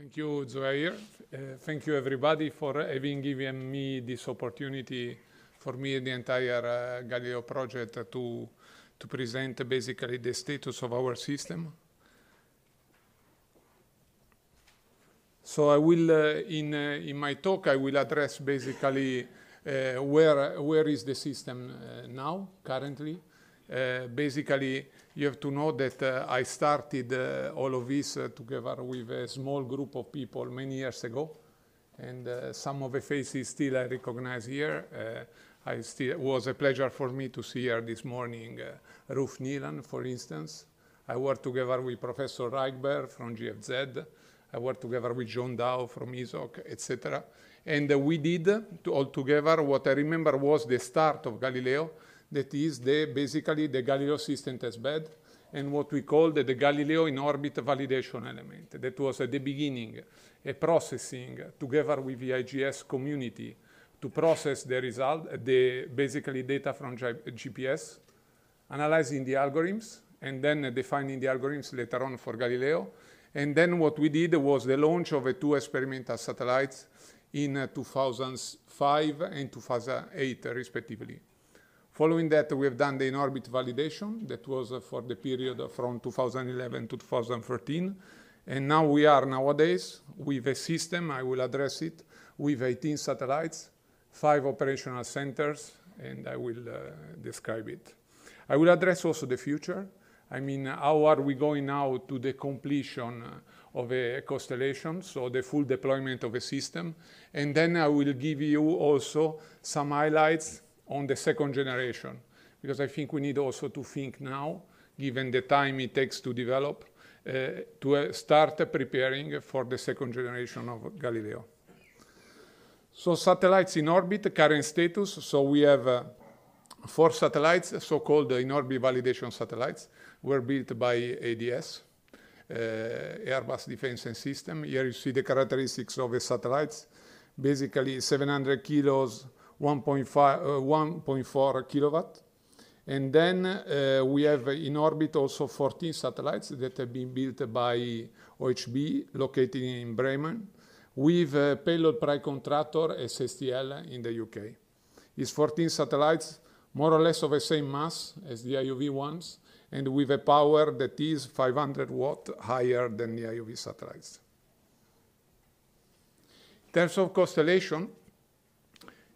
Thank you, Zohair. Uh, thank you, everybody, for having given me this opportunity for me and the entire uh, Galileo project to, to present basically the status of our system. So I will, uh, in, uh, in my talk, I will address basically uh, where, where is the system now, currently, uh, basically, you have to know that uh, I started uh, all of this uh, together with a small group of people many years ago, and uh, some of the faces still I recognize here. Uh, I still it was a pleasure for me to see here this morning Ruth Nilan, for instance. I worked together with Professor Reichberg from GFZ. I worked together with John Dow from ISOC, etc. And we did all together what I remember was the start of Galileo that is the, basically the Galileo system testbed and what we call the, the Galileo in orbit validation element. That was at the beginning a processing together with the IGS community to process the result, the basically data from GPS, analyzing the algorithms, and then defining the algorithms later on for Galileo. And then what we did was the launch of the two experimental satellites in uh, 2005 and 2008, respectively. Following that, we have done the in-orbit validation. That was uh, for the period from 2011 to 2013. And now we are nowadays with a system, I will address it, with 18 satellites, five operational centers, and I will uh, describe it. I will address also the future. I mean, how are we going now to the completion uh, of a constellation, so the full deployment of a system. And then I will give you also some highlights on the second generation, because I think we need also to think now, given the time it takes to develop, uh, to uh, start preparing for the second generation of Galileo. So satellites in orbit, current status, so we have uh, four satellites, so-called in-orbit validation satellites, were built by ADS, uh, Airbus Defense and System. Here you see the characteristics of the satellites. Basically, 700 kilos uh, 1.4 kilowatt. And then uh, we have in orbit also 14 satellites that have been built by OHB, located in Bremen, with a payload prime contractor SSTL in the UK. It's 14 satellites, more or less of the same mass as the IOV ones, and with a power that is 500 watt higher than the IOV satellites. In terms of constellation,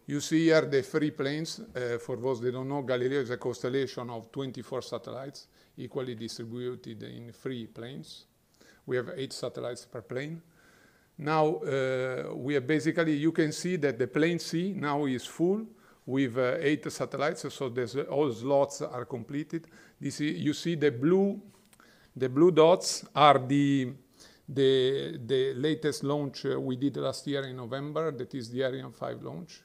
you see here the three planes. Uh, for those that don't know, Galileo is a constellation of 24 satellites equally distributed in three planes. We have eight satellites per plane. Now uh, we have basically, you can see that the plane C now is full with uh, eight satellites, so uh, all slots are completed. This is, you see the blue, the blue dots are the, the, the latest launch uh, we did last year in November, that is the Ariane 5 launch.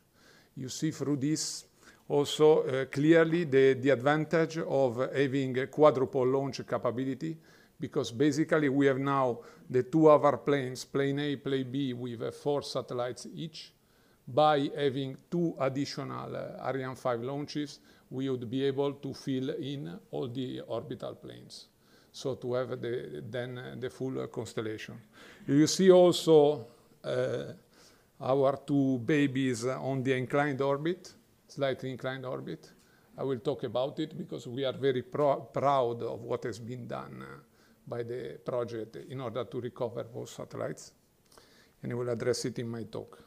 You see through this also uh, clearly the, the advantage of having a quadruple launch capability because basically we have now the two of our planes, plane A, plane B, with uh, four satellites each. By having two additional uh, Ariane 5 launches, we would be able to fill in all the orbital planes. So to have the, then uh, the full uh, constellation. You see also uh, our two babies on the inclined orbit, slightly inclined orbit. I will talk about it because we are very proud of what has been done uh, by the project in order to recover those satellites. And I will address it in my talk.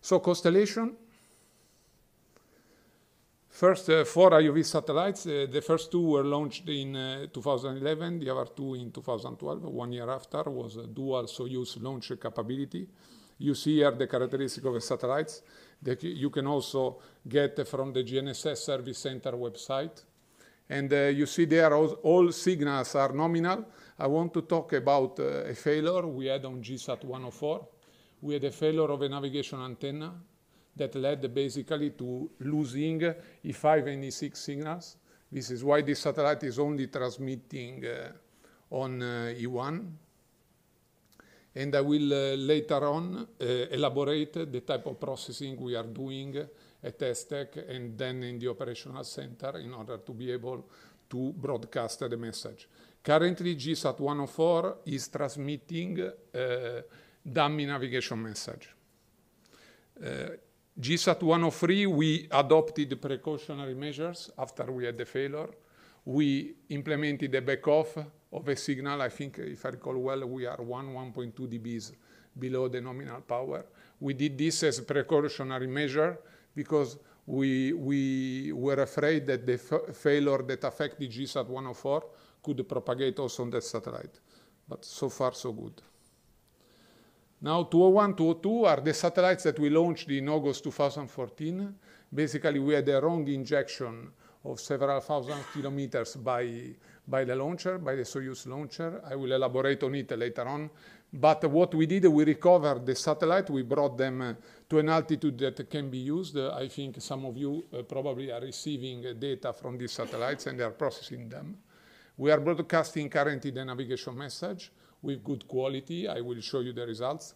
So constellation. First, uh, four IUV satellites. Uh, the first two were launched in uh, 2011, the other two in 2012. One year after was a dual Soyuz launch capability. You see here the characteristic of the satellites that you can also get from the GNSS Service Center website. And uh, you see there all, all, signals are nominal. I want to talk about uh, a failure we had on GSAT 104. We had a failure of a navigation antenna that led basically to losing uh, E5 and E6 signals. This is why this satellite is only transmitting uh, on uh, E1 and I will uh, later on uh, elaborate the type of processing we are doing at STEC and then in the operational center in order to be able to broadcast the message. Currently, GSAT 104 is transmitting uh, dummy navigation message. Uh, GSAT 103, we adopted precautionary measures after we had the failure. We implemented a back-off of a signal. I think, if I recall well, we are 1, 1.2 dBs below the nominal power. We did this as a precautionary measure because we, we were afraid that the failure that affected GSAT 104 could propagate also on that satellite. But so far, so good. Now, 201, 202 are the satellites that we launched in August 2014. Basically, we had a wrong injection of several thousand kilometers by by the launcher, by the Soyuz launcher. I will elaborate on it later on. But what we did, we recovered the satellite. We brought them uh, to an altitude that can be used. Uh, I think some of you uh, probably are receiving data from these satellites and they are processing them. We are broadcasting currently the navigation message with good quality. I will show you the results.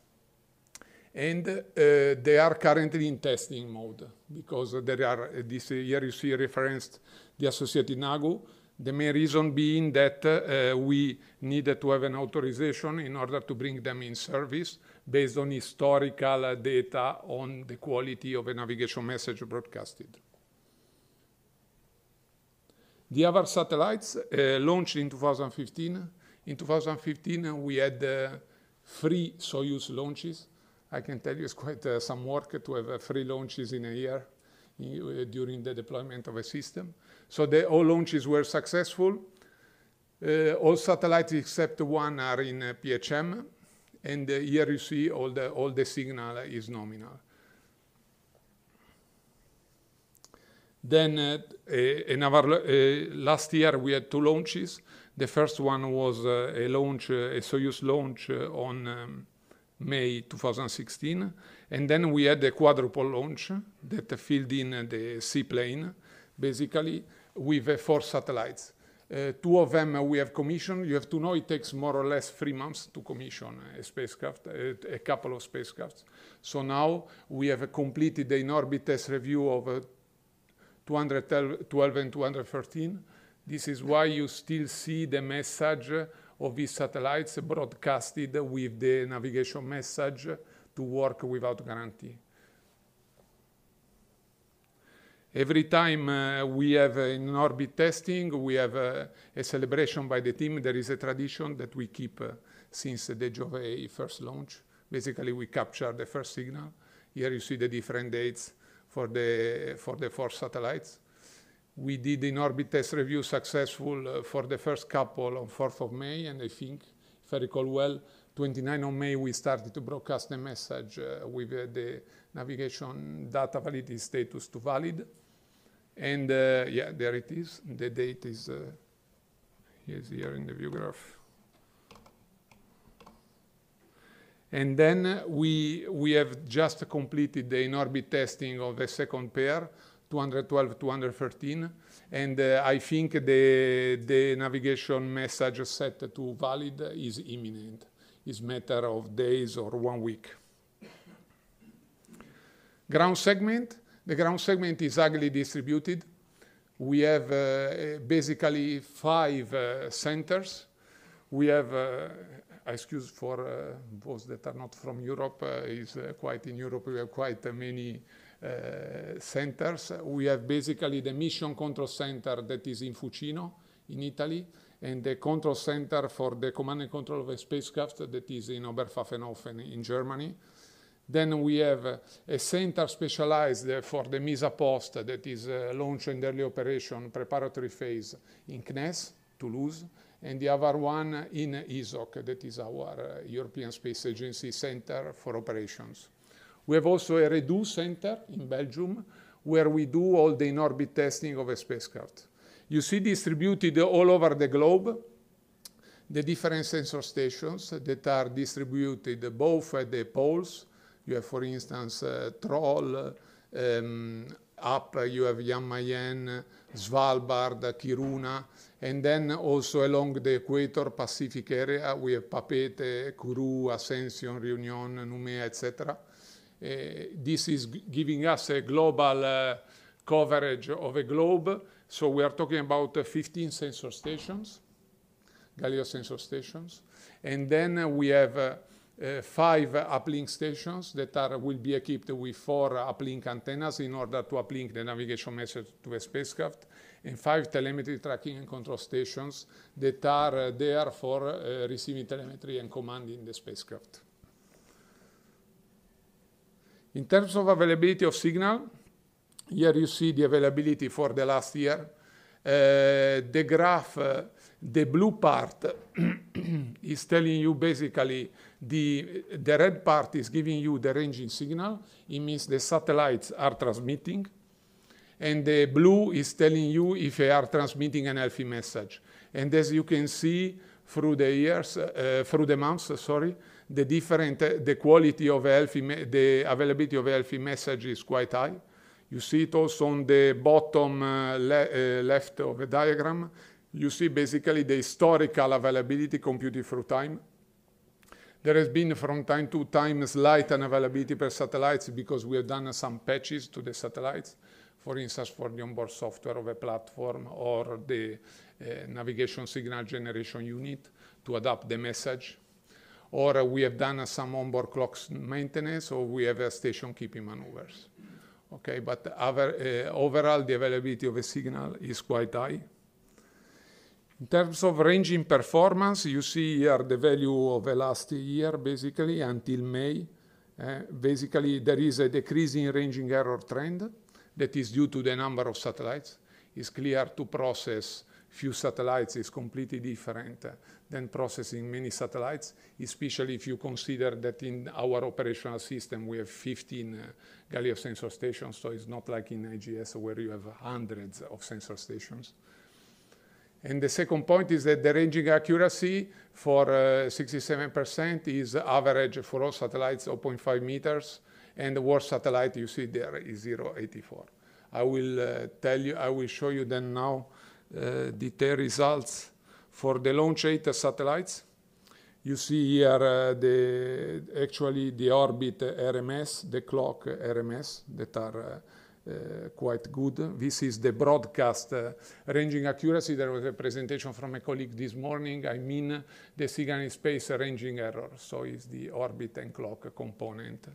And they are currently in testing mode because there are, this here you see referenced the associated NAGU. The main reason being that uh, we needed to have an authorization in order to bring them in service based on historical uh, data on the quality of a navigation message broadcasted. The other satellites uh, launched in 2015. In 2015, uh, we had uh, three Soyuz launches. I can tell you it's quite uh, some work to have three launches in a year. Uh, during the deployment of a system. So the, all launches were successful. Uh, all satellites except one are in uh, PHM, and uh, here you see all the, all the signal is nominal. Then uh, uh, in our last year we had two launches. The first one was a launch, a Soyuz launch on um, May 2016. And then we had the quadruple launch that filled in the seaplane, basically, with four satellites. Uh, two of them we have commissioned. You have to know it takes more or less three months to commission a spacecraft, a, a couple of spacecrafts. So now we have completed the in-orbit test review of uh, 212 and 213. This is why you still see the message of these satellites broadcasted with the navigation message to work without guarantee. Every time uh, we have uh, in orbit testing, we have uh, a celebration by the team. There is a tradition that we keep uh, since the Jove first launch. Basically, we capture the first signal. Here you see the different dates for the, for the four satellites we did in-orbit test review successful uh, for the first couple on 4th of May, and I think, if I recall well, 29 of May we started to broadcast the message uh, with uh, the navigation data validity status to valid. And uh, yeah, there it is. The date is, is uh, here in the view graph. And then we, we have just completed the in-orbit testing of the second pair 212, 213, and uh, I think the, the navigation message set to valid is imminent. It's matter of days or one week. Ground segment. The ground segment is ugly distributed. We have uh, basically five uh, centers. We have, uh, excuse for uh, those that are not from Europe, uh, is uh, quite in Europe, we have quite many uh, centers. We have basically the mission control center that is in Fucino, in Italy, and the control center for the command and control of a spacecraft that is in Oberpfaffenhofen in Germany. Then we have a center specialized for the MISA post that is launch launched in early operation preparatory phase in CNES, Toulouse, and the other one in Isoc, that is our uh, European Space Agency Center for Operations. We have also a Redo center in Belgium where we do all the in-orbit testing of a spacecraft. You see distributed all over the globe the different sensor stations that are distributed both at the poles. You have, for instance, uh, Troll, um, up you have Jan Mayen, Svalbard, Kiruna, and then also along the equator Pacific area we have Papete, Kourou, Ascension, Reunion, Numea, etc. Eh, this is giving us a global eh, coverage of a globe. So we are talking about eh, 15 sensor stations, Galileo sensor stations. And then we have uh, five uplink stations that are, will be equipped with four uplink antennas in order to uplink the navigation message to a spacecraft, and five telemetry tracking and control stations that are uh, there for uh, receiving telemetry and commanding the spacecraft. In terms of availability of signal, here you see the availability for the last year. Uh, the graph, uh, the blue part is telling you basically the, the red part is giving you the ranging signal. It means the satellites are transmitting. And the blue is telling you if they are transmitting an healthy message. And as you can see through the years, uh, through the months, uh, sorry, the different, uh, the quality of healthy, the availability of healthy message is quite high. You see it also on the bottom uh, le uh, left of the diagram. You see basically the historical availability computed through time. There has been from time to time slight unavailability per satellites because we have done some patches to the satellites, for instance, for the onboard software of a platform or the uh, navigation signal generation unit to adapt the message or we have done uh, some onboard clock maintenance, or we have uh, station keeping maneuvers. Okay, but other, uh, overall, the availability of a signal is quite high. In terms of ranging performance, you see here the value of the last year, basically, until May. Uh, basically, there is a decreasing ranging error trend that is due to the number of satellites. It's clear to process few satellites is completely different than processing many satellites, especially if you consider that in our operational system we have 15 uh, Galileo sensor stations, so it's not like in IGS where you have hundreds of sensor stations. And the second point is that the ranging accuracy for 67% uh, is average for all satellites 0.5 meters, and the worst satellite you see there is 0.84. I will uh, tell you, I will show you then now uh, detailed results for the Launch 8 satellites. You see here uh, the actually the orbit RMS, the clock RMS that are uh, uh, quite good. This is the broadcast uh, ranging accuracy. There was a presentation from a colleague this morning. I mean the signal in space ranging error. So it's the orbit and clock component.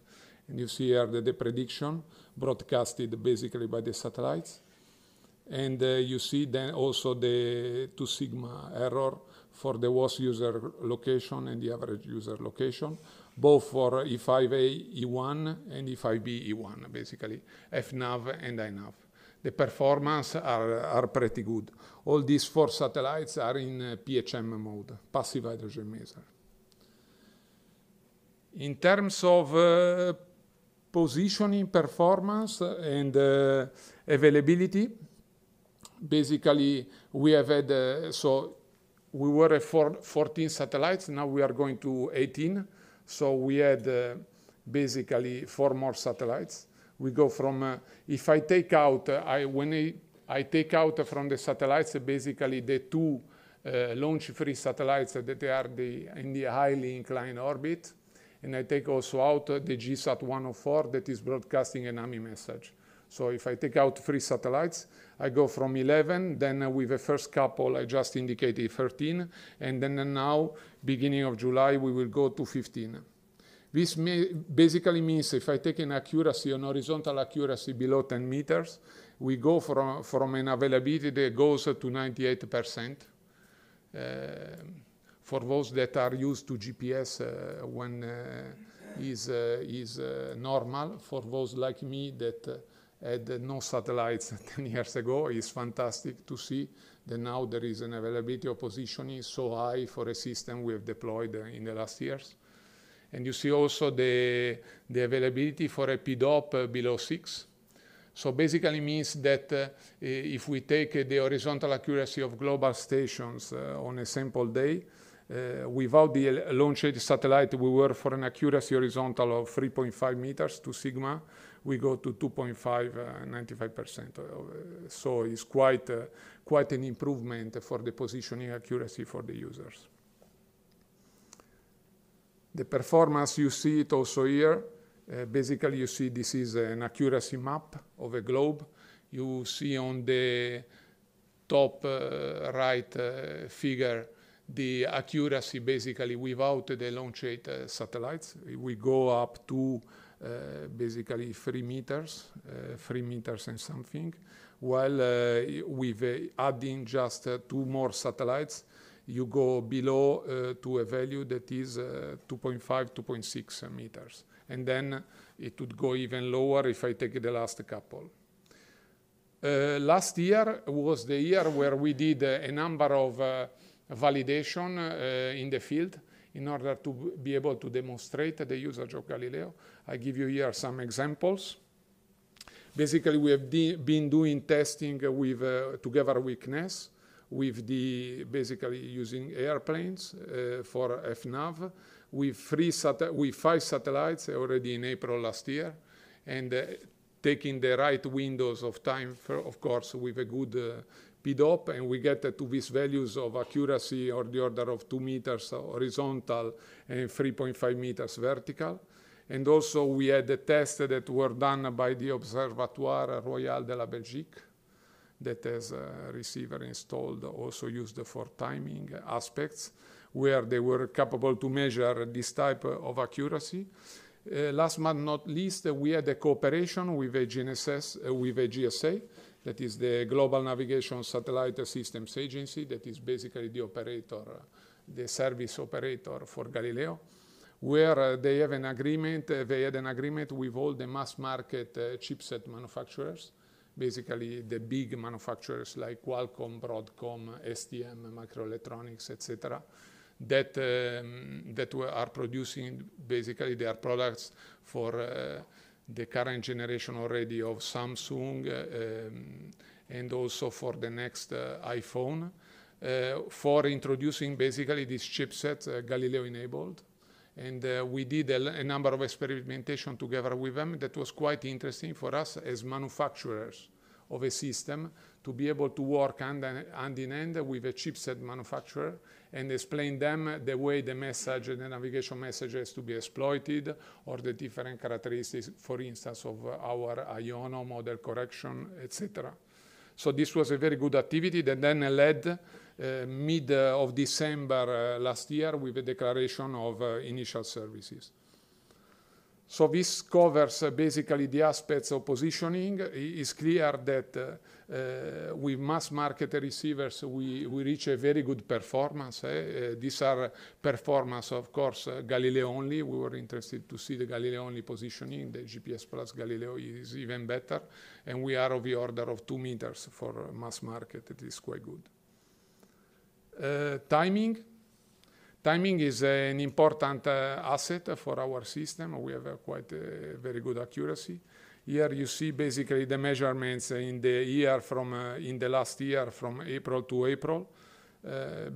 And you see here the, the prediction broadcasted basically by the satellites. And uh, you see then also the two sigma error for the worst user location and the average user location, both for E5A E1 and E5B E1, basically, FNAV and INAV. The performance are, are pretty good. All these four satellites are in uh, PHM mode, passive hydrogen measure. In terms of uh, positioning performance and uh, availability, basically, we have had, uh, so we were at four, 14 satellites, now we are going to 18. So we had uh, basically four more satellites. We go from, uh, if I take out, uh, I, when I, I, take out from the satellites, uh, basically the two uh, launch-free satellites that are the, in the highly inclined orbit, and I take also out the GSAT 104 that is broadcasting an AMI message. So if I take out three satellites, I go from 11, then with the first couple, I just indicated 13, and then now, beginning of July, we will go to 15. This basically means if I take an accuracy, an horizontal accuracy below 10 meters, we go from, from an availability that goes to 98%. Uh, for those that are used to GPS uh, when uh, is, uh, is uh, normal, for those like me that uh, had no satellites 10 years ago. It's fantastic to see that now there is an availability of positioning so high for a system we have deployed in the last years. And you see also the, the availability for a PDOP below 6. So basically means that uh, if we take the horizontal accuracy of global stations uh, on a sample day, uh, without the launched satellite, we were for an accuracy horizontal of 3.5 meters to sigma, we go to 2.5, uh, 95 percent Uh, so it's quite, uh, quite an improvement for the positioning accuracy for the users. The performance, you see it also here. Uh, basically, you see this is an accuracy map of a globe. You see on the top uh, right uh, figure the accuracy basically without the launch eight uh, satellites. We go up to uh, basically three meters, uh, three meters and something, while uh, with adding just two more satellites, you go below uh, to a value that is uh, 2.5, 2.6 meters. And then it would go even lower if I take the last couple. Uh, last year was the year where we did a number of validation in the field in order to be able to demonstrate the usage of Galileo. I give you here some examples. Basically, we have been doing testing with, uh, together with CNES, with the basically using airplanes uh, for FNAV, with, three with five satellites already in April last year, and uh, taking the right windows of time, for, of course, with a good uh, up, and we get to these values of accuracy or the order of 2 meters horizontal and 3.5 meters vertical. And also we had the tests that were done by the Observatoire Royal de la Belgique that has a uh, receiver installed also used for timing aspects where they were capable to measure this type of accuracy. Uh, last but not least, we had a cooperation with a GNSS, uh, with a GSA, that is the Global Navigation Satellite Systems Agency, that is basically the operator, the service operator for Galileo, where uh, they have an agreement, uh, they had an agreement with all the mass market uh, chipset manufacturers, basically the big manufacturers like Qualcomm, Broadcom, STM, Microelectronics, etc., that um, that are producing basically their products for uh, the current generation already of Samsung um, and also for the next uh, iPhone uh, for introducing basically this chipset uh, Galileo enabled and uh, we did a, a, number of experimentation together with them that was quite interesting for us as manufacturers of a system to be able to work hand, in hand with a chipset manufacturer and explain them the way the message, the navigation message has to be exploited or the different characteristics, for instance, of our IONO model correction, etc. So this was a very good activity that then led uh, mid uh, of December uh, last year with a declaration of uh, initial services. So this covers uh, basically the aspects of positioning. It is clear that uh, uh, with mass market receivers, we, we reach a very good performance. Eh? Uh, these are performance, of course, uh, Galileo only. We were interested to see the Galileo only positioning. The GPS plus Galileo is even better. And we are of the order of two meters for mass market. It is quite good. Uh, timing. Timing is an important uh, asset for our system. We have quite uh, very good accuracy. Here you see basically the measurements in the year from uh, in the last year from April to April.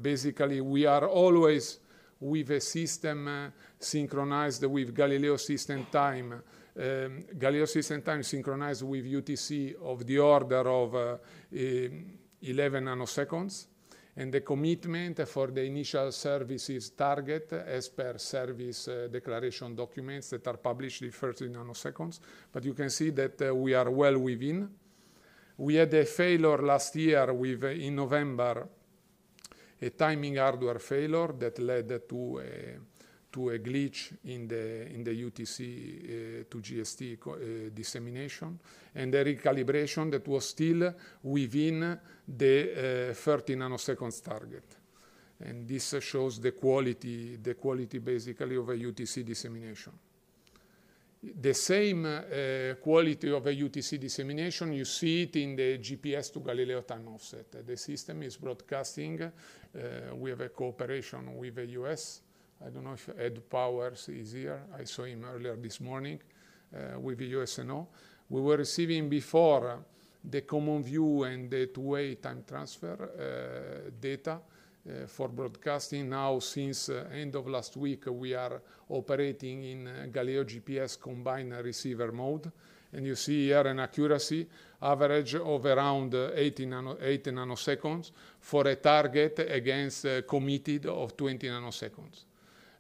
Basically, we are always with a system synchronized with Galileo system time. Um, Galileo system time synchronized with UTC of the order of 11 nanoseconds and the commitment for the initial services target as per service uh, declaration documents that are published in 30 nanoseconds. But you can see that uh, we are well within. We had a failure last year with, uh, in November, a timing hardware failure that led to a to a glitch in the, in the UTC uh, to GST uh, dissemination and a recalibration that was still within the uh, 30 nanoseconds target. And this shows the quality, the quality basically of a UTC dissemination. The same uh, quality of a UTC dissemination, you see it in the GPS to Galileo time offset. The system is broadcasting. Uh, we have a cooperation with the US I don't know if Ed Powers is here. I saw him earlier this morning uh, with the USNO. We were receiving before the common view and the two-way time transfer uh, data uh, for broadcasting. Now, since uh, end of last week, we are operating in uh, Galileo GPS combined receiver mode. And you see here an accuracy average of around uh, 80, nano, 80 nanoseconds for a target against committed of 20 nanoseconds.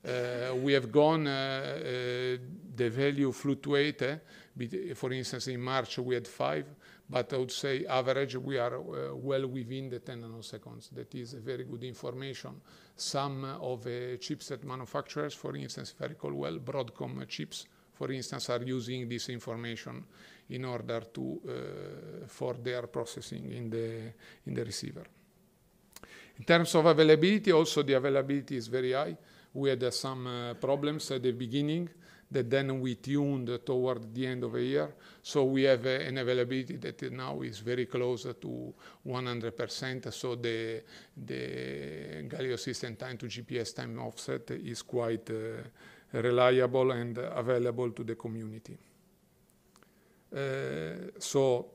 Uh, we have gone, uh, uh, the value fluctuate. Eh? For instance, in March we had five, but I would say average we are uh, well within the 10 nanoseconds. That is a very good information. Some of the uh, chipset manufacturers, for instance, if I recall well, Broadcom chips, for instance, are using this information in order to uh, for their processing in the in the receiver. In terms of availability, also the availability is very high we had uh, some uh, problems at the beginning that then we tuned toward the end of the year. So we have uh, an availability that now is very close to 100%. So the, the Galileo system time to GPS time offset is quite uh, reliable and available to the community. Uh, so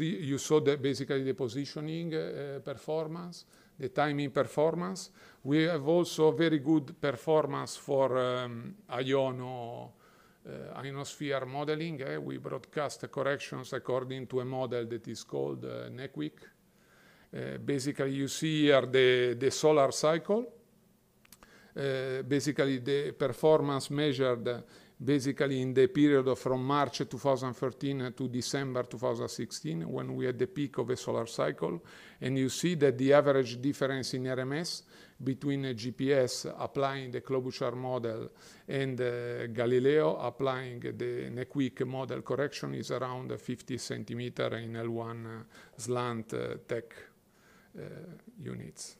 you saw basically the positioning uh, performance the timing performance. We have also very good performance for um, IONO, uh, ionosphere modeling. Eh? We broadcast corrections according to a model that is called uh, NECWIC. Uh, basically, you see here the, the solar cycle. Uh, basically, the performance measured basically in the period from March 2013 to December 2016, when we had the peak of a solar cycle. And you see that the average difference in RMS between GPS applying the Klobuchar model and uh, Galileo applying the Nequick model correction is around 50 centimeter in L1 uh, slant uh, tech uh, units.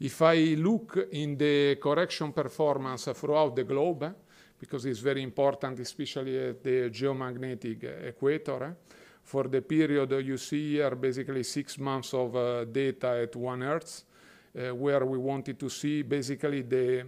If I look in the correction performance throughout the globe, because it's very important, especially at eh, the geomagnetic eh, equator. Eh. For the period you see here, basically six months of uh, data at one Hertz, uh, where we wanted to see basically the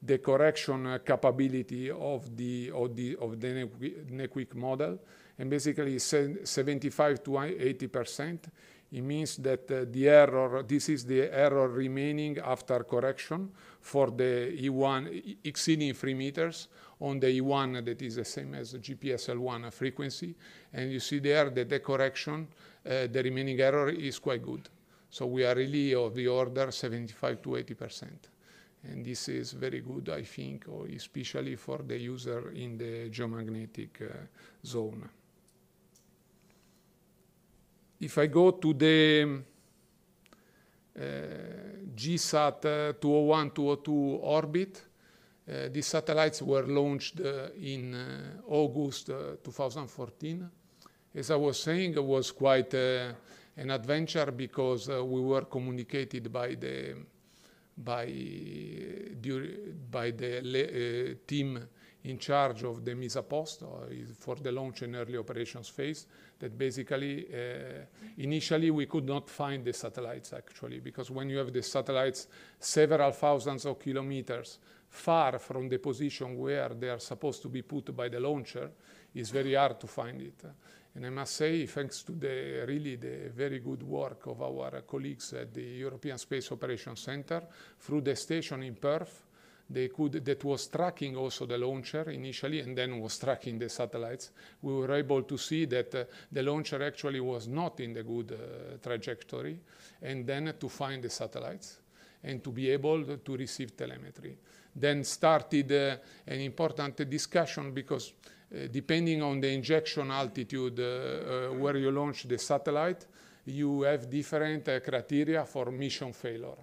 the correction capability of the of the of the Nequick model, and basically 75 to 80 percent. It means that uh, the error, this is the error remaining after correction for the E1 exceeding 3 meters on the E1 that is the same as the GPS L1 frequency. And you see there that the correction, uh, the remaining error is quite good. So we are really of the order 75 to 80%. And this is very good, I think, especially for the user in the geomagnetic uh, zone. If I go to the uh, GSAT 201-202 uh, orbit, uh, these satellites were launched uh, in uh, August 2014. As I was saying, it was quite an adventure because we were communicated by the by by the team in charge of the MISA post for the launch and early operations phase that basically uh, initially we could not find the satellites actually because when you have the satellites several thousands of kilometers far from the position where they are supposed to be put by the launcher, it's very hard to find it. And I must say, thanks to the really the very good work of our colleagues at the European Space Operations Center, through the station in Perth, they could that was tracking also the launcher initially and then was tracking the satellites we were able to see that uh, the launcher actually was not in the good uh, trajectory and then to find the satellites and to be able to receive telemetry then started uh, an important discussion because uh, depending on the injection altitude uh, where you launch the satellite, you have different criteria for mission failure.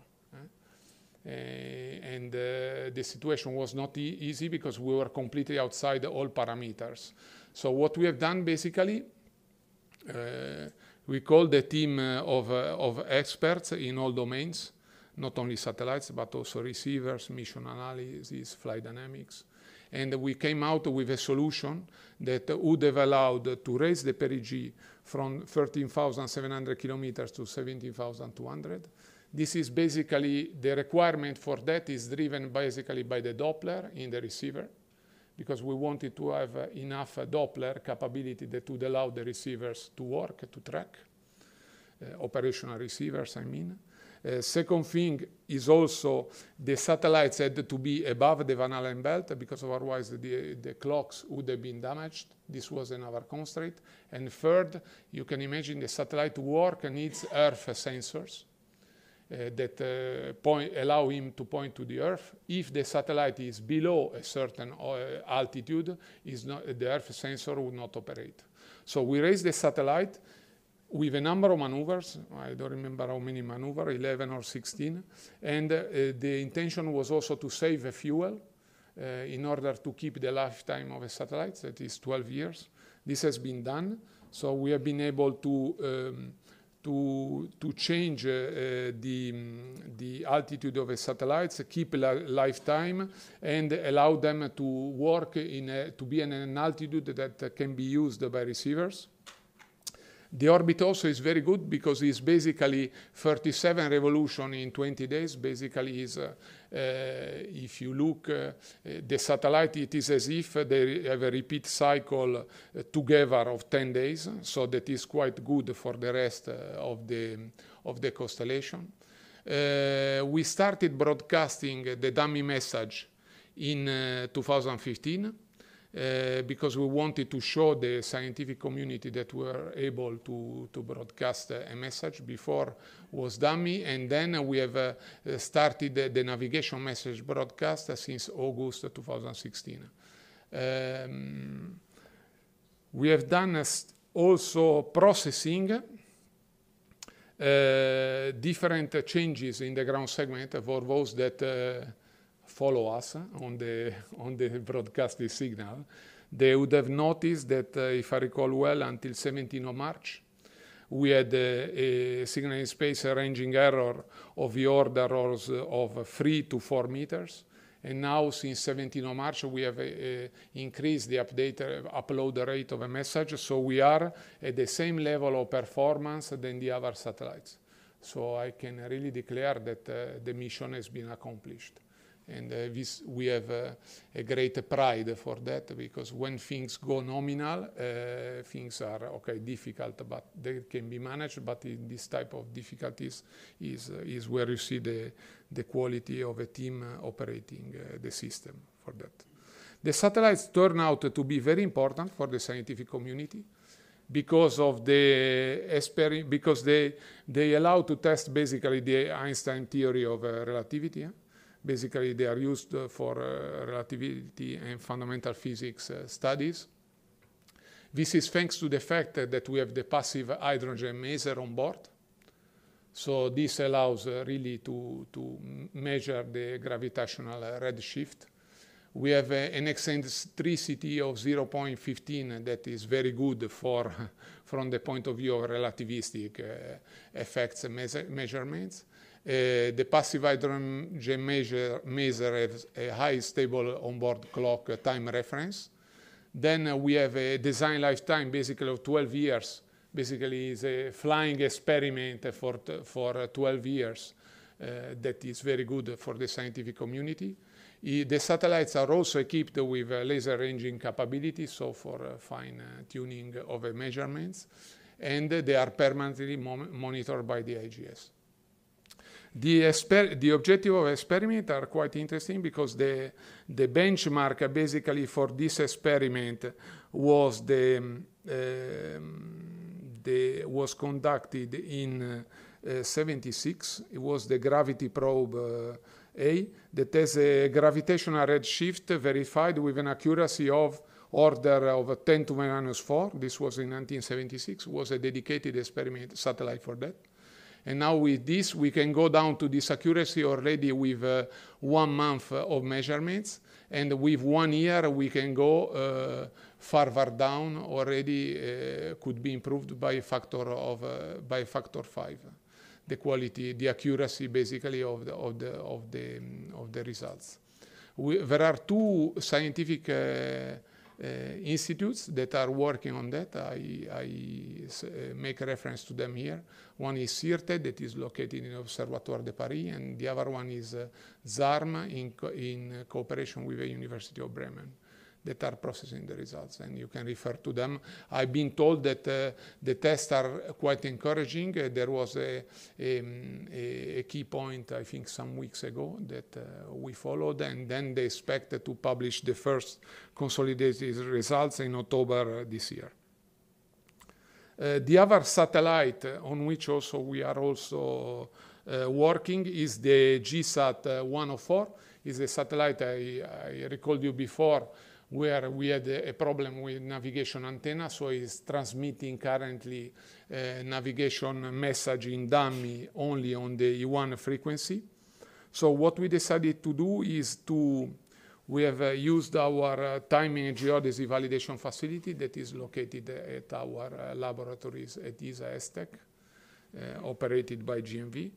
Uh, and uh, the situation was not e easy because we were completely outside all parameters. So what we have done basically, uh, we called a team of, of experts in all domains not only satellites, but also receivers, mission analysis, flight dynamics. And we came out with a solution that would have allowed to raise the perigee from 13,700 kilometers to 17,200. This is basically the requirement for that is driven basically by the Doppler in the receiver because we wanted to have enough Doppler capability that would allow the receivers to work, to track, uh, operational receivers, I mean. Uh, second thing is also the satellites had to be above the Van Allen belt because otherwise the, the clocks would have been damaged. This was another constraint. And third, you can imagine the satellite work needs Earth sensors. Uh, that uh, point, allow him to point to the Earth. If the satellite is below a certain uh, altitude, not, the Earth sensor would not operate. So we raise the satellite, with a number of maneuvers. I don't remember how many maneuvers, 11 or 16. And uh, the intention was also to save the fuel uh, in order to keep the lifetime of a satellite, that is 12 years. This has been done. So we have been able to um, to, to change uh, uh the, the altitude of the satellites, keep la lifetime, and allow them to work in a, to be in an altitude that can be used by receivers. The orbit also is very good because it's basically 37 revolution in 20 days. Basically, is uh, uh, if you look uh, uh the satellite, it is as if they have a repeat cycle uh, together of 10 days. So that is quite good for the rest uh, of the of the constellation. we started broadcasting the dummy message in 2015 uh, because we wanted to show the scientific community that we were able to, to broadcast a message. Before was dummy, and then we have uh, started the, navigation message broadcast since August 2016. Um, we have done also processing uh, different changes in the ground segment for those that uh, follow us on the on the broadcasting signal, they would have noticed that, uh, if I recall well, until 17th of March, we had a, a signal in space ranging error of the order of three to four meters. And now, since 17 of March, we have uh, uh, increased the update, upload rate of a message. So we are at the same level of performance than the other satellites. So I can really declare that uh, the mission has been accomplished. And uh, this, we have uh, a great pride for that because when things go nominal, uh, things are okay difficult, but they can be managed. But in this type of difficulties is uh, is where you see the the quality of a team uh, operating uh, the system for that. The satellites turn out to be very important for the scientific community because of the because they they allow to test basically the Einstein theory of relativity. Eh? Basically, they are used uh, for uh, relativity and fundamental physics uh, studies. This is thanks to the fact that we have the passive hydrogen maser on board. So this allows really to, to measure the gravitational redshift. We have an eccentricity of 0.15 that is very good for, from the point of view of relativistic effects measurements. Eh, the passive hydrogen measure, measure has a high stable onboard clock time reference. Then uh, we have a design lifetime basically of 12 years. Basically, it's a flying experiment for, for uh, 12 years uh, that is very good for the scientific community. The satellites are also equipped with laser ranging capability, so for fine tuning of measurements, and they are permanently monitored by the IGS. The, the, objective of experiment are quite interesting because the, the benchmark uh, basically for this experiment was the, um, um the was conducted in uh, uh, 76. It was the gravity probe uh, A that has a gravitational redshift verified with an accuracy of order of 10 to minus the 4. This was in 1976. Was a dedicated experiment satellite for that. And now with this, we can go down to this accuracy already with uh, one month uh, of measurements. And with one year, we can go uh, farther down already, uh, could be improved by a factor of, uh, by factor five. The quality, the accuracy basically of the, of the, of the, of the results. We, there are two scientific uh, uh, institutes that are working on that. I, I uh, make reference to them here. One is CIRTE that is located in Observatoire de Paris, and the other one is uh, ZARM in, co in cooperation with the University of Bremen that are processing the results, and you can refer to them. I've been told that uh, the tests are quite encouraging. Uh, there was a, um, a, a, key point, I think, some weeks ago that uh, we followed, and then they expect to publish the first consolidated results in October this year. Uh, the other satellite uh, on which also we are also uh, working is the GSAT 104. Is a satellite I, I recalled you before where we had a, a problem with navigation antenna, so it's transmitting currently uh, navigation message in dummy only on the E1 frequency. So what we decided to do is to we have uh, used our uh, timing and geodesy validation facility that is located at our uh, laboratories at ESA ESTEC, uh, operated by GMV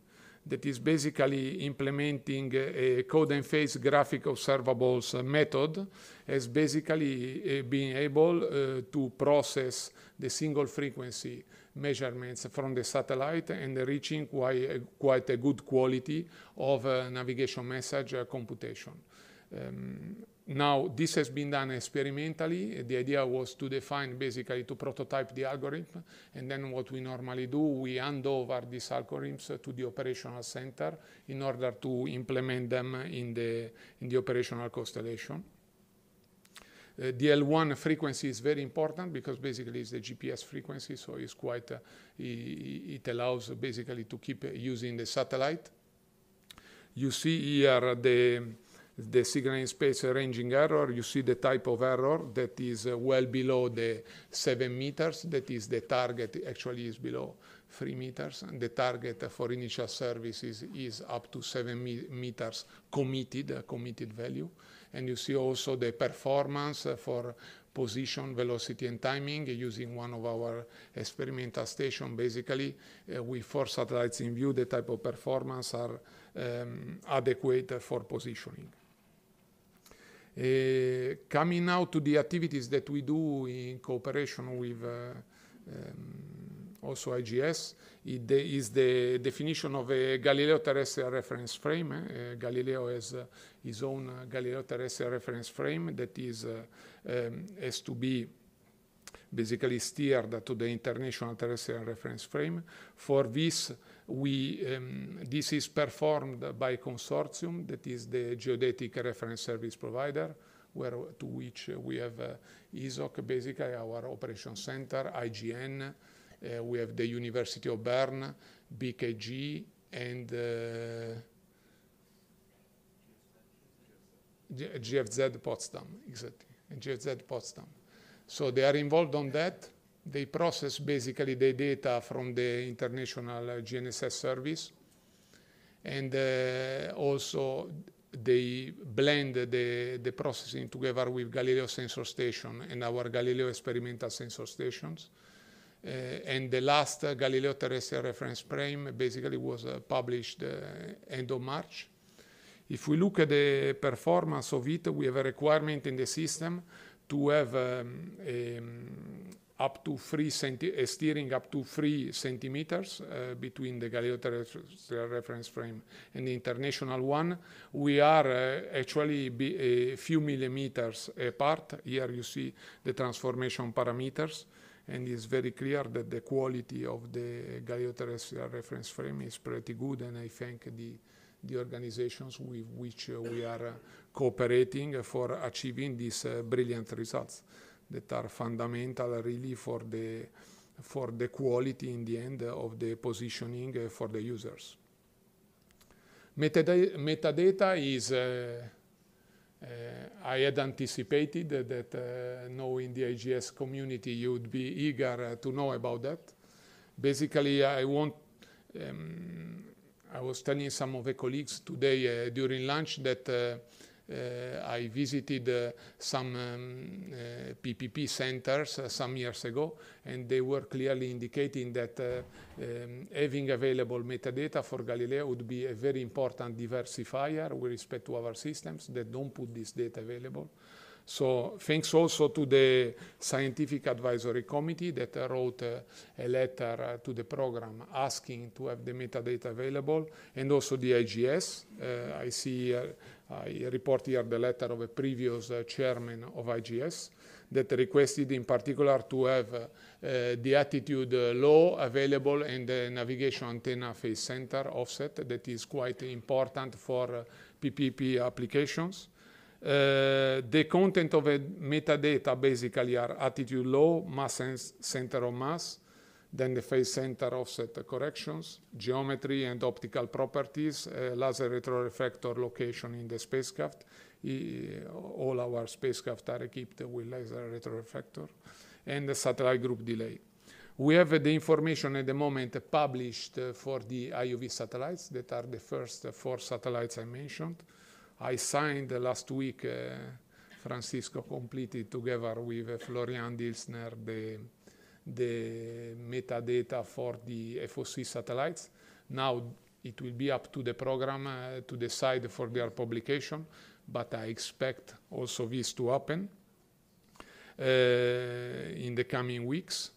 that is basically implementing a code and phase graphic observables method has basically eh, been able uh, to process the single frequency measurements from the satellite and reaching quite a, quite a good quality of uh, navigation message computation. Um, now, this has been done experimentally. The idea was to define basically to prototype the algorithm, and then what we normally do, we hand over these algorithms to the operational center in order to implement them in the, in the operational constellation. Uh, the L1 frequency is very important because basically it's the GPS frequency, so it's quite, uh, it, it allows basically to keep using the satellite. You see here the, the signal space ranging error, you see the type of error that is uh, well below the seven meters, that is the target actually is below three meters, and the target for initial services is up to seven meters committed, uh, committed value. And you see also the performance uh, for position, velocity, and timing using one of our experimental station. Basically, uh, with four satellites in view, the type of performance are um, adequate for positioning. Uh, coming now to the activities that we do in cooperation with uh, um, also IGS, it is the definition of a Galileo terrestrial reference frame. Eh? Uh, Galileo has uh, his own uh, Galileo terrestrial reference frame that is um, has to be basically steered to the international terrestrial reference frame. For this, we, um, this is performed by consortium, that is the geodetic reference service provider, where, to which uh, we have uh, ISOC, basically our operation center, IGN, uh, we have the University of Bern, BKG, and uh, GFZ Potsdam, exactly, and GFZ Potsdam. So they are involved on that. They process basically the data from the international GNSS service and uh, also they blend the, the processing together with Galileo sensor station and our Galileo experimental sensor stations. Uh, and the last uh, Galileo terrestrial reference frame basically was uh, published uh, end of March. If we look at the performance of it, we have a requirement in the system to have um, a, um, up to three centi- uh, steering up to three centimeters uh, between the Galileo terrestrial reference frame and the international one. We are uh, actually a few millimeters apart. Here you see the transformation parameters, and it's very clear that the quality of the Galileo terrestrial reference frame is pretty good, and I thank the the organizations with which uh, we are cooperating for achieving these uh, brilliant results that are fundamental really for the for the quality in the end of the positioning eh, for the users. Metadata, metadata is, uh, uh, I had anticipated that uh, knowing the IGS community you would be eager to know about that. Basically, I want, um, I was telling some of the colleagues today during lunch that uh, I visited uh, some um, PPP uh, centers some years ago, and they were clearly indicating that um, having available metadata for Galileo would be a very important diversifier with respect to our systems that don't put this data available. So thanks also to the scientific advisory committee that wrote uh, a letter uh, to the program asking to have the metadata available, and also the IGS. I see I report here the letter of a previous uh, chairman of IGS that requested in particular to have uh, the attitude uh, law available and the navigation antenna phase center offset that is quite important for PPP applications. Uh, the content of a metadata basically are attitude law, mass center of mass, then the phase center offset corrections, geometry and optical properties, uh, laser retroreflector location in the spacecraft. I, all our spacecraft are equipped with laser retroreflector and the satellite group delay. We have uh, the information at the moment published uh, for the IOV satellites that are the first four satellites I mentioned. I signed last week, uh, Francisco completed together with uh, Florian Dilsner the the metadata for the FOC satellites. Now it will be up to the program uh, to decide for their publication, but I expect also this to happen uh, in the coming weeks.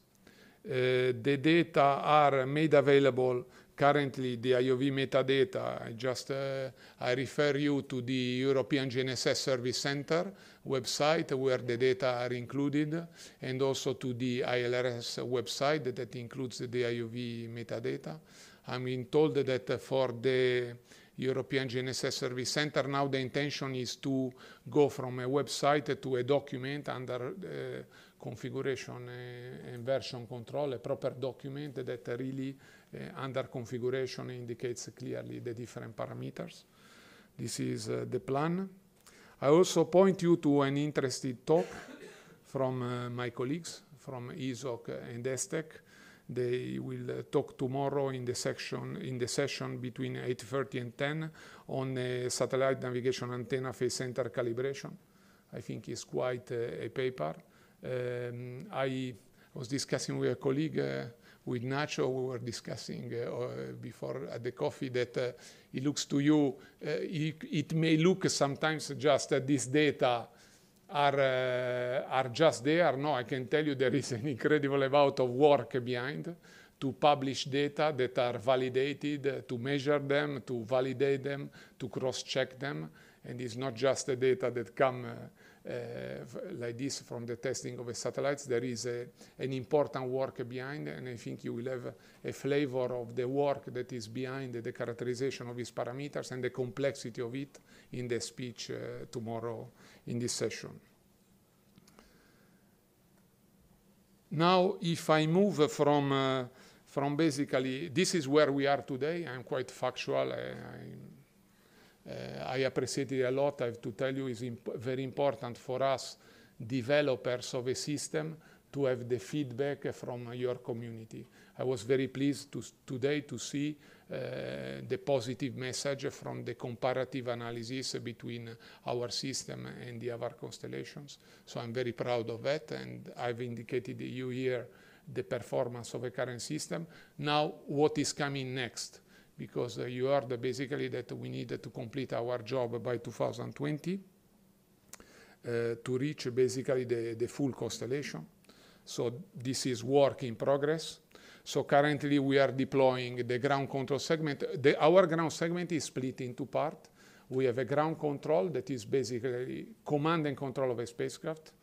Uh, the data are made available currently the IOV metadata, I just uh, I refer you to the European GNSS Service Center website where the data are included and also to the ILRS website that includes the IOV metadata. I'm mean, told that for the European GNSS Service Center. Now the intention is to go from a website to a document under uh, configuration uh, and version control, a proper document that really uh, under configuration indicates clearly the different parameters. This is uh, the plan. I also point you to an interesting talk from uh, my colleagues from ESOC and ESTEC. They will uh, talk tomorrow in the section in the session between 8:30 and 10 on uh, satellite navigation antenna phase center calibration. I think it's quite uh, a paper. Um, I was discussing with a colleague with Nacho, we were discussing uh, uh, before at the coffee that uh, it looks to you, uh, it, it, may look sometimes just that these data are, uh, are just there. No, I can tell you there is an incredible amount of work behind to publish data that are validated, uh, to measure them, to validate them, to cross-check them. And it's not just the data that come Eh, like this from the testing of the satellites. There is a, an important work behind, and I think you will have a flavor of the work that is behind the characterization of these parameters and the complexity of it in the speech eh, tomorrow in this session. Now, if I move from, uh, from basically, this is where we are today, I'm quite factual, I, I, Eh, I appreciate it a lot. I have to tell you, it's imp very important for us developers of a system to have the feedback from your community. I was very pleased to, today to see uh, the positive message from the comparative analysis between our system and the other constellations. So I'm very proud of that, and I've indicated you here the performance of the current system. Now, what is coming next? because uh, you heard basically that we need to complete our job by 2020 uh, to reach basically the, the full constellation. So this is work in progress. So currently we are deploying the ground control segment. The, our ground segment is split into part. We have a ground control that is basically command and control of a spacecraft.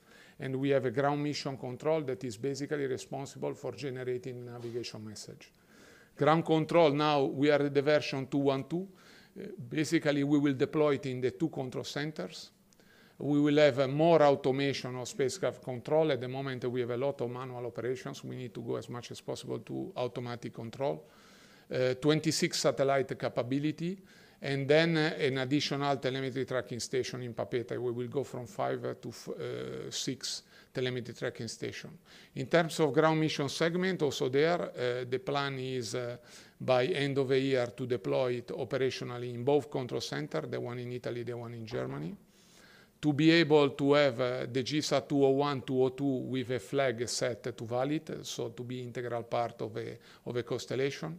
And we have a ground mission control that is basically responsible for generating navigation message. Ground control, now we are at the version 212. Uh, basically, we will deploy it in the two control centers. We will have uh, more automation of spacecraft control. At the moment, we have a lot of manual operations. We need to go as much as possible to automatic control. Uh, 26 satellite capability, and then uh, an additional telemetry tracking station in Papeta. We will go from five uh, to six telemetry tracking station. In terms of ground mission segment, also there, uh, the plan is uh, by end of the year to deploy it operationally in both control center, the one in Italy, the one in Germany. To be able to have uh, the GISA 201, 202 with a flag set to valid, so to be integral part of a, of a constellation.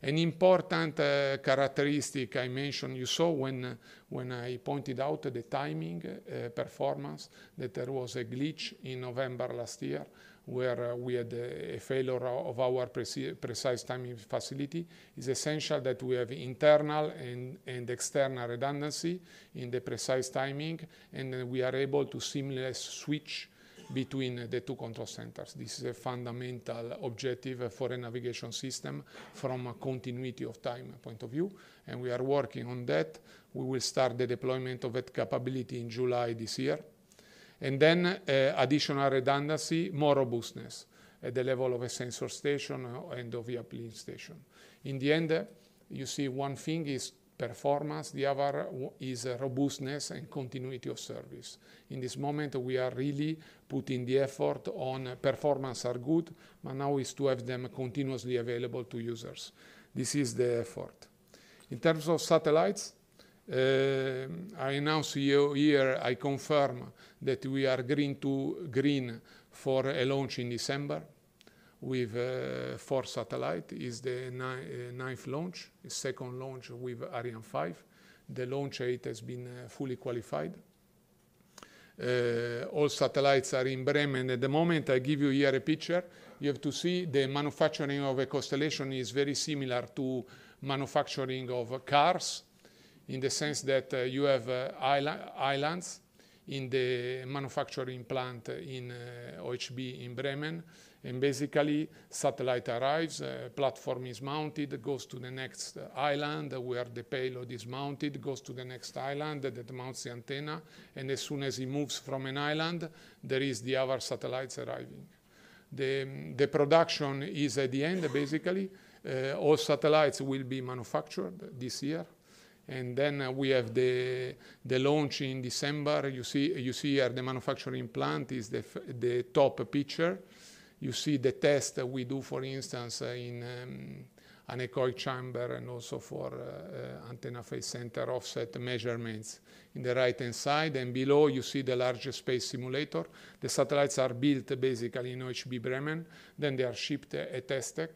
An important uh, characteristic I mentioned, you saw when, when I pointed out the timing uh, performance, that there was a glitch in November last year where uh, we had a, a, failure of our preci precise timing facility, it's essential that we have internal and, and external redundancy in the precise timing, and we are able to seamlessly switch between the two control centers. This is a fundamental objective for a navigation system from a continuity of time point of view, and we are working on that. We will start the deployment of that capability in July this year. And then uh, additional redundancy, more robustness at the level of a sensor station uh, and of a plane station. In the end, uh, you see one thing is performance, the other is robustness and continuity of service. In this moment, we are really putting the effort on performance are good, but now is to have them continuously available to users. This is the effort. In terms of satellites, uh, I announce you here, I confirm that we are green to green for a launch in December with uh, four satellites. Is the ni uh, ninth launch, second launch with Ariane 5. The launch 8 has been uh, fully qualified. Uh, all satellites are in Bremen at the moment. I give you here a picture. You have to see the manufacturing of a constellation is very similar to manufacturing of cars in the sense that uh, you have uh, islands in the manufacturing plant in uh, OHB in Bremen. And basically, satellite arrives, uh, platform is mounted, goes to the next island where the payload is mounted, goes to the next island that mounts the antenna, and as soon as it moves from an island, there is the other satellites arriving. The, the production is at the end, basically. Uh, all satellites will be manufactured this year and then uh, we have the the launch in December. You see, you see here the manufacturing plant is the the top picture, you see the test we do, for instance, uh, in um, an anechoic chamber and also for uh, uh, antenna phase center offset measurements in the right-hand side. And below you see the large space simulator. The satellites are built basically in OHB Bremen. Then they are shipped at ESTEC.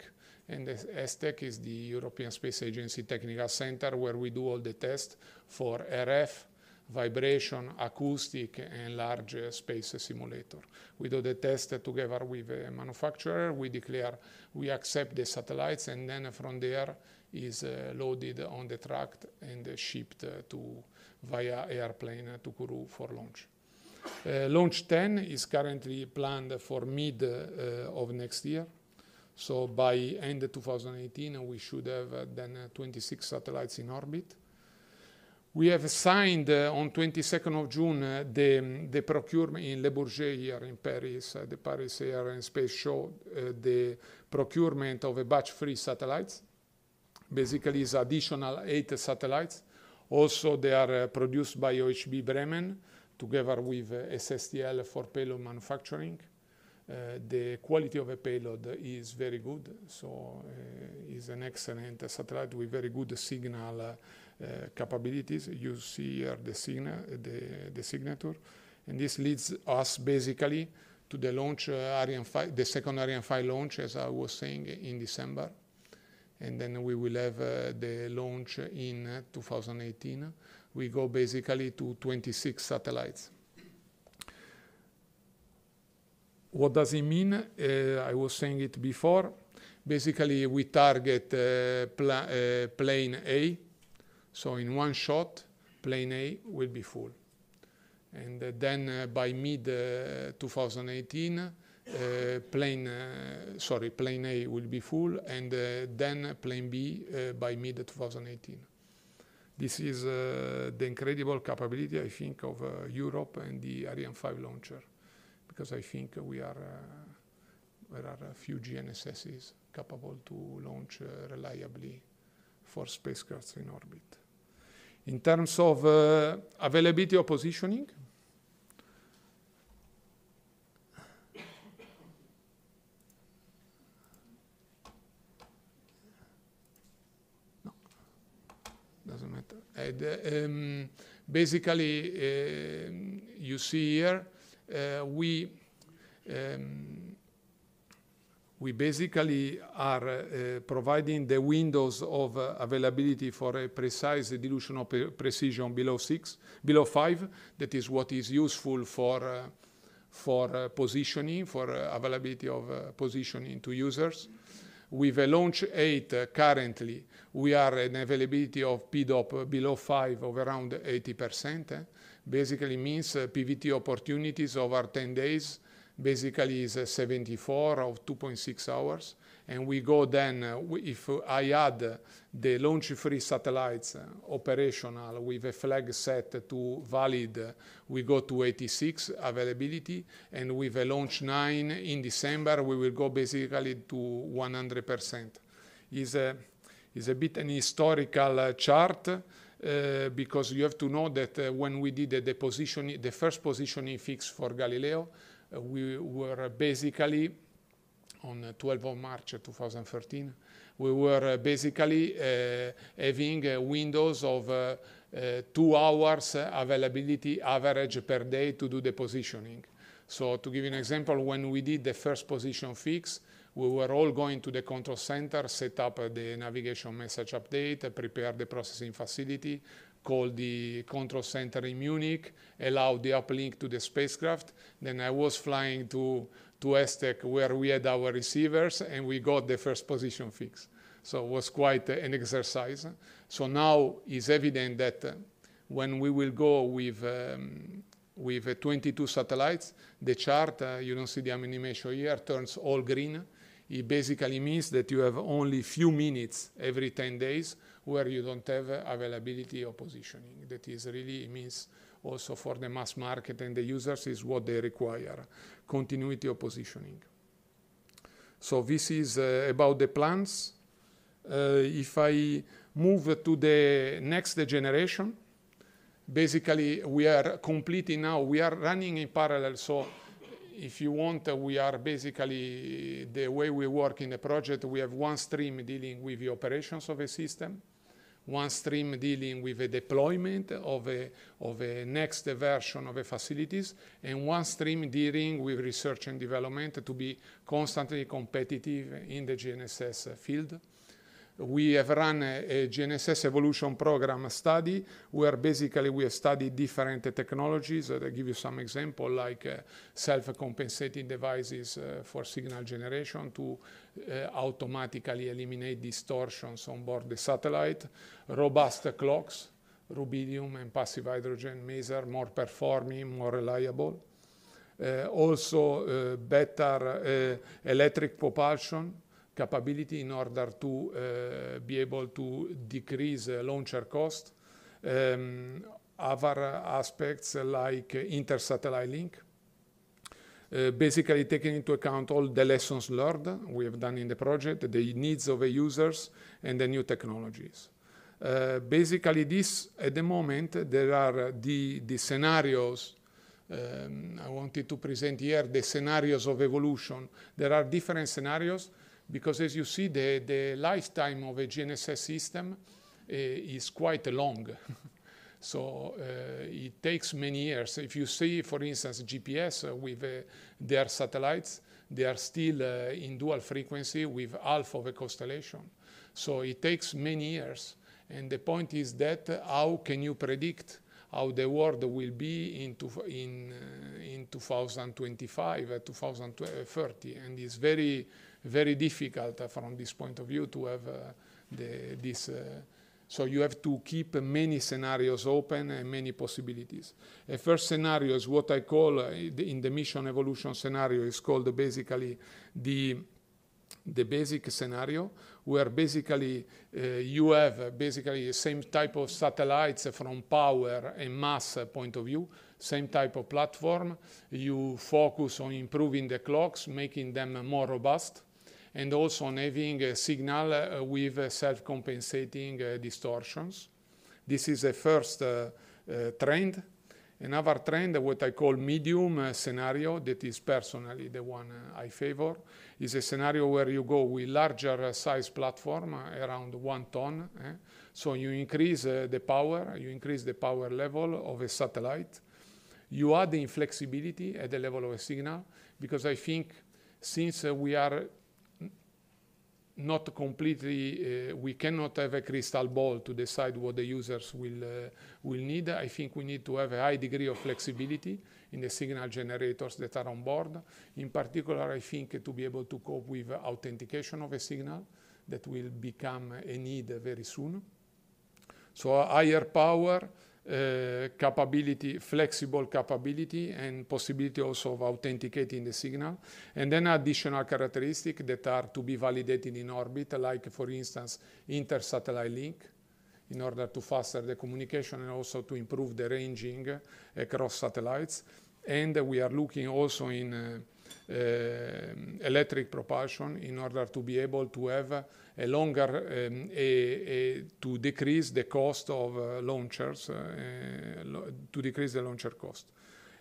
And ESTEC is the European Space Agency Technical Center where we do all the tests for RF, vibration, acoustic, and large uh, space simulator. We do the test together with the manufacturer. We declare we accept the satellites, and then from there is uh, loaded on the truck and shipped uh, to via airplane to Kourou for launch. Uh, launch 10 is currently planned for mid uh, of next year. So by end 2018, we should have then 26 satellites in orbit we have signed uh, on 22nd of June uh, the, the procurement in Le Bourget here in Paris, uh, the Paris Air and Space Show, uh, the procurement of a batch-free satellites. Basically, it's additional eight satellites. Also, they are uh, produced by OHB Bremen together with uh, SSTL for payload manufacturing. the quality of a payload is very good, so uh, is an excellent satellite with very good signal uh, capabilities. You see here the, signa the, the, signature. And this leads us basically to the launch uh, Ariane 5, the second Ariane 5 launch, as I was saying, in December. And then we will have uh, the launch in 2018. We go basically to 26 satellites. What does it mean? Uh, I was saying it before. Basically, we target uh, pla uh, plane A, so in one shot, plane A will be full. And uh, then uh, by mid uh, 2018, uh, plane uh, sorry plane A will be full, and uh, then plane B by mid 2018. This is the incredible capability I think of Europe and the Ariane 5 launcher, because I think we are there are a few GNSSs capable to launch reliably for spacecrafts in orbit in terms of uh, availability of positioning. No, doesn't matter. um, basically, uh, you see here, uh, we um, we basically are uh, providing the windows of uh, availability for a precise dilutional of precision below six, below five. That is what is useful for uh, for positioning, for availability of positioning to users. With a launch eight currently, we are an availability of PDOP below five of around 80%. Eh? Basically means PVT opportunities over 10 days basically is uh, 74 of 2.6 hours. And we go then, uh, if I add the launch-free satellites uh, operational with a flag set to valid, we go to 86 availability. And with a launch 9 in December, we will go basically to 100%. Is a, is a bit an historical chart. Uh, because you have to know that uh, when we did the, the, the first positioning fix for Galileo, uh, we were basically on 12 of March 2013, we were basically uh, having uh, windows of two hours availability average per day to do the positioning. So to give you an example, when we did the first position fix, we were all going to the control center, set up the navigation message update, prepare the processing facility, called the control center in Munich, allowed the uplink to the spacecraft. Then I was flying to, to Aztec where we had our receivers and we got the first position fix. So it was quite an exercise. So now it's evident that uh, when we will go with, um, with uh, 22 satellites, the chart, uh, you don't see the animation here, turns all green. It basically means that you have only few minutes every 10 days where you don't have availability or positioning. That is really means also for the mass market and the users is what they require, continuity of positioning. So this is uh, about the plans. Uh, if I move to the next generation, basically we are completing now, we are running in parallel. So if you want, uh, we are basically, the way we work in the project, we have one stream dealing with the operations of a system, one stream dealing with the deployment of a, of a next version of the facilities, and one stream dealing with research and development to be constantly competitive in the GNSS field we have run a, a, GNSS evolution program study where basically we have studied different uh, technologies. Uh, I give you some example like uh, self-compensating devices uh, for signal generation to uh, automatically eliminate distortions on board the satellite, robust clocks, rubidium and passive hydrogen maser, more performing, more reliable. Uh, also uh, better electric propulsion, capability in order to eh, be able to decrease eh, launcher cost. Um, other aspects like inter-satellite link, uh, basically taking into account all the lessons learned we have done in the project, the needs of the users, and the new technologies. Uh, basically, this at the moment there are the, the scenarios. Um, I wanted to present here the scenarios of evolution. There are different scenarios because as you see, the, the lifetime of a GNSS system eh, is quite long. so eh, it takes many years. If you see, for instance, GPS eh, with their satellites, they are still in dual frequency with half of a constellation. So it takes many years. And the point is that how can you predict how the world will be in, two, in, uh, in 2025, uh, 2030? And it's very very difficult from this point of view to have uh, the, this. Uh, so you have to keep many scenarios open and many possibilities. A first scenario is what I call uh, in the mission evolution scenario is called basically the the basic scenario where basically uh, you have basically the same type of satellites from power and mass point of view same type of platform you focus on improving the clocks making them more robust and also on having a signal uh, with uh, self-compensating uh, distortions. This is a first uh, trend. Another trend, what I call medium scenario, that is personally the one I favor, is a scenario where you go with larger size platform, around one ton. Eh? So you increase the power, you increase the power level of a satellite, you add the inflexibility at the level of a signal because I think since uh, we are not completely, uh, we cannot have a crystal ball to decide what the users will, uh, will need. I think we need to have a high degree of flexibility in the signal generators that are on board. In particular, I think to be able to cope with authentication of a signal that will become a need very soon. So higher power, uh, capability, flexible capability, and possibility also of authenticating the signal. And then additional characteristics that are to be validated in orbit, like, for instance, inter-satellite link, in order to faster the communication and also to improve the ranging across satellites. And we are looking also in uh, Ehm, electric propulsion in order to be able to have a longer um, a, a, to decrease the cost of uh, launchers uh, to decrease the launcher cost.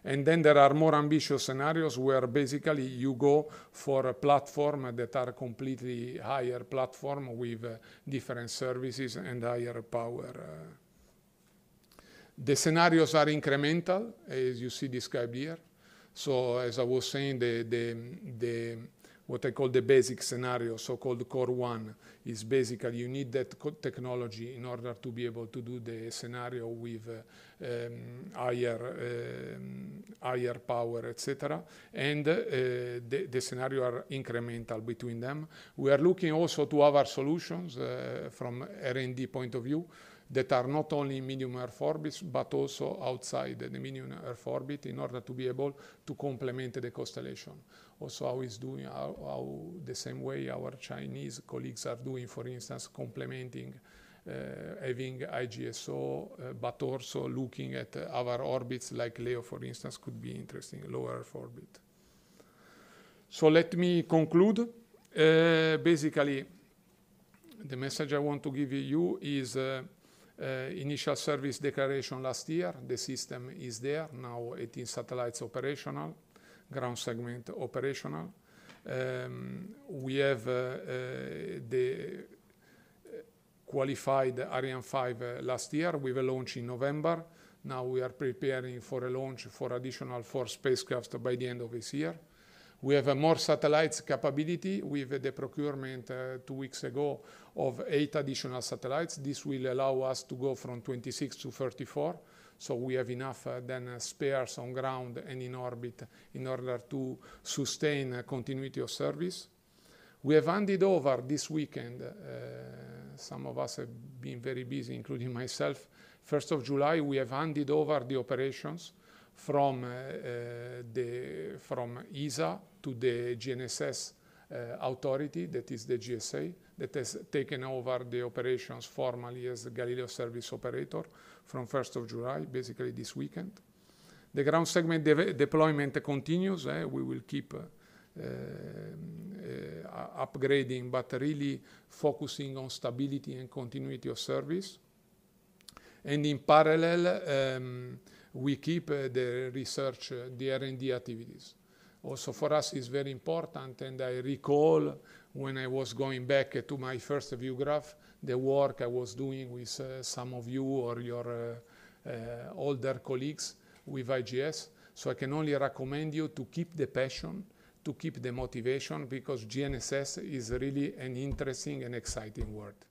And then there are more ambitious scenarios where basically you go for a platform that are completely higher platform with uh, different services and higher power. Uh. The scenarios are incremental, as you see described here. So as I was saying, the, the, the what I call the basic scenario, so-called core one, is basically you need that technology in order to be able to do the scenario with uh, um, higher, uh, higher power, etc. And uh, the, the, scenario are incremental between them. We are looking also to other solutions uh, from R&D point of view that are not only in medium Earth orbit but also outside the medium Earth orbit in order to be able to complement the constellation. Also how is doing, how, how the same way our Chinese colleagues are doing, for instance, complementing uh, having IGSO, uh, but also looking at uh, our orbits like LEO, for instance, could be interesting, lower Earth orbit. So let me conclude. Uh, basically, the message I want to give you is uh, uh, initial service declaration last year. The system is there, now 18 satellites operational, ground segment operational. Um, we have uh, uh, the qualified Ariane 5 last year with a launch in November. Now we are preparing for a launch for additional four spacecraft by the end of this year. We have a more satellites capability. with the procurement uh, two weeks ago of eight additional satellites. This will allow us to go from 26 to 34. So we have enough uh, then uh, spares on ground and in orbit in order to sustain continuity of service. We have handed over this weekend. Some of us have been very busy, including myself. 1st of July, we have handed over the operations from ESA to the GNSS uh, authority, that is the GSA, that has taken over the operations formally as Galileo service operator from 1st of July, basically this weekend. The ground segment de deployment continues. Eh? We will keep uh, um, uh, upgrading, but really focusing on stability and continuity of service. And in parallel, um, we keep uh, the research, uh, the R&D activities also for us is very important. And I recall when I was going back to my first view graph, the work I was doing with uh, some of you or your uh, uh older colleagues with IGS. So I can only recommend you to keep the passion, to keep the motivation, because GNSS is really an interesting and exciting world.